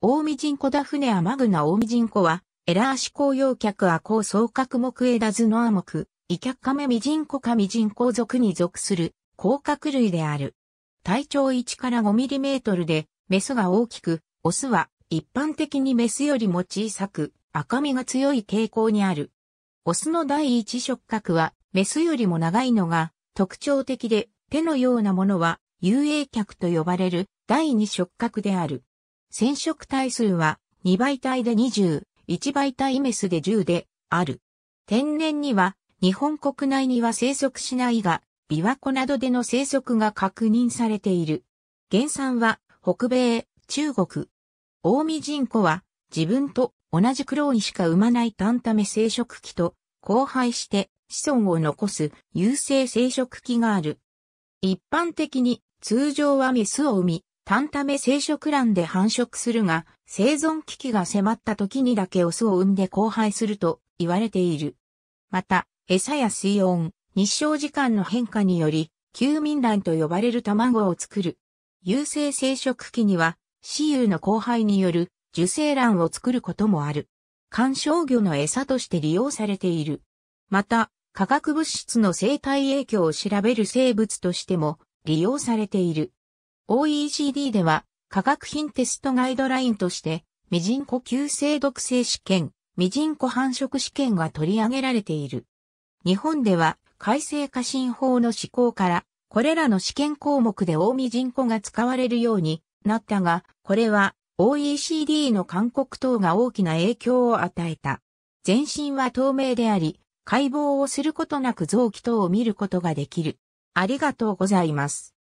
大見人湖だネアマグナ大見人湖は、エラー思考用客アコー双角目枝図のアモク、イキャッカメミジンコカミジンコ属に属する、甲殻類である。体長1から5ミリメートルで、メスが大きく、オスは一般的にメスよりも小さく、赤みが強い傾向にある。オスの第一触覚は、メスよりも長いのが特徴的で、手のようなものは、遊泳客と呼ばれる第二触覚である。染色体数は2倍体で20、1倍体メスで10である。天然には日本国内には生息しないが、琵琶湖などでの生息が確認されている。原産は北米、中国。大見人子は自分と同じーにしか生まないタンタメ生殖器と交配して子孫を残す有性生殖器がある。一般的に通常はメスを産み、単ため生殖卵で繁殖するが、生存危機が迫った時にだけオスを産んで交配すると言われている。また、餌や水温、日照時間の変化により、休眠卵と呼ばれる卵を作る。有性生殖期には、雌雄の交配による受精卵を作ることもある。観賞魚の餌として利用されている。また、化学物質の生態影響を調べる生物としても利用されている。OECD では化学品テストガイドラインとして、ミジンコ急性毒性試験、ミジンコ繁殖試験が取り上げられている。日本では改正過信法の施行から、これらの試験項目で大ミジンコが使われるようになったが、これは OECD の勧告等が大きな影響を与えた。全身は透明であり、解剖をすることなく臓器等を見ることができる。ありがとうございます。